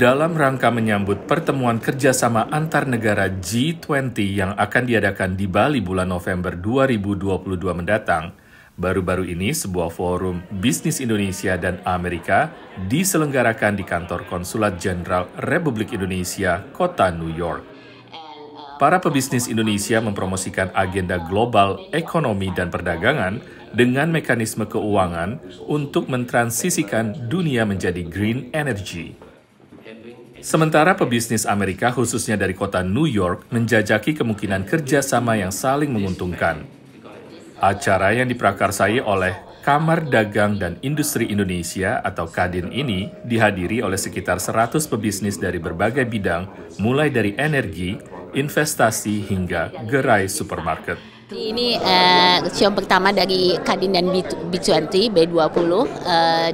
dalam rangka menyambut pertemuan kerjasama antar negara G20 yang akan diadakan di Bali bulan November 2022 mendatang, baru-baru ini sebuah forum bisnis Indonesia dan Amerika diselenggarakan di kantor Konsulat Jenderal Republik Indonesia, kota New York. Para pebisnis Indonesia mempromosikan agenda global ekonomi dan perdagangan dengan mekanisme keuangan untuk mentransisikan dunia menjadi green energy. Sementara pebisnis Amerika khususnya dari kota New York menjajaki kemungkinan kerjasama yang saling menguntungkan. Acara yang diprakarsai oleh Kamar Dagang dan Industri Indonesia atau Kadin ini dihadiri oleh sekitar 100 pebisnis dari berbagai bidang, mulai dari energi, investasi, hingga gerai supermarket. Ini uh, konsorsium pertama dari Kadin dan B20 B20 uh,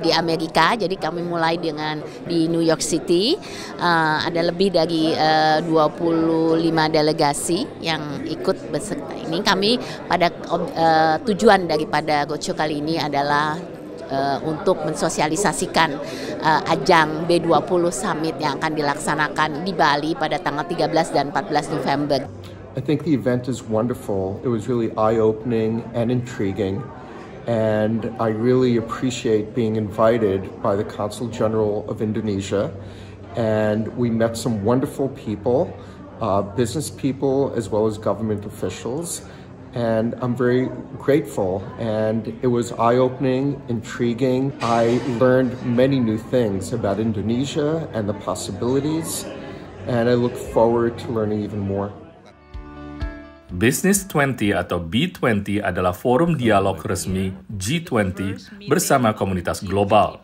di Amerika. Jadi kami mulai dengan di New York City. Uh, ada lebih dari eh, uh, 25 delegasi yang ikut beserta ini. Kami pada uh, tujuan daripada Gocho kali ini adalah uh, untuk mensosialisasikan uh, ajang B20 Summit yang akan dilaksanakan di Bali pada tanggal 13 dan 14 November. I think the event is wonderful. It was really eye opening and intriguing. And I really appreciate being invited by the Consul General of Indonesia. And we met some wonderful people, uh, business people, as well as government officials. And I'm very grateful. And it was eye opening, intriguing. I learned many new things about Indonesia and the possibilities. And I look forward to learning even more. Business 20 atau B20 adalah forum dialog resmi G20 bersama komunitas global.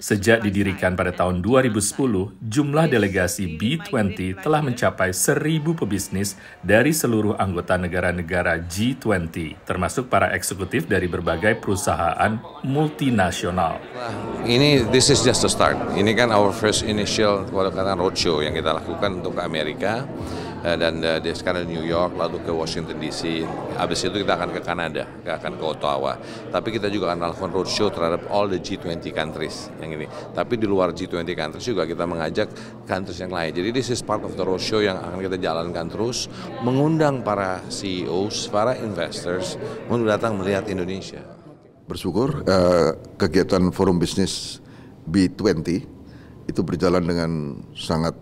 Sejak didirikan pada tahun 2010, jumlah delegasi B20 telah mencapai 1.000 pebisnis dari seluruh anggota negara-negara G20, termasuk para eksekutif dari berbagai perusahaan multinasional. Ini, this is just a start. Ini kan our first initial, kalau kata roadshow yang kita lakukan untuk Amerika. Eh, dan eh, dia sekarang di New York lalu ke Washington DC habis itu kita akan ke Kanada kita akan ke Ottawa tapi kita juga akan melakukan roadshow terhadap all the G20 countries yang ini tapi di luar G20 countries juga kita mengajak countries yang lain jadi this is part of the roadshow yang akan kita jalankan terus mengundang para CEOs para investors untuk datang melihat Indonesia bersyukur uh, kegiatan forum bisnis B20 itu berjalan dengan sangat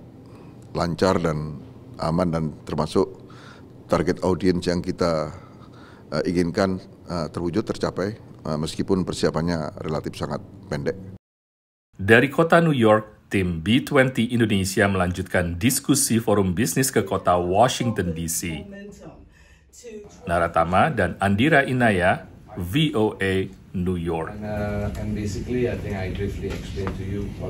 lancar dan aman dan termasuk target audiens yang kita uh, inginkan uh, terwujud tercapai uh, meskipun persiapannya relatif sangat pendek. Dari kota New York, tim B20 Indonesia melanjutkan diskusi forum bisnis ke kota Washington DC. Naratama dan Andira Inaya, VOA New York. And, uh, and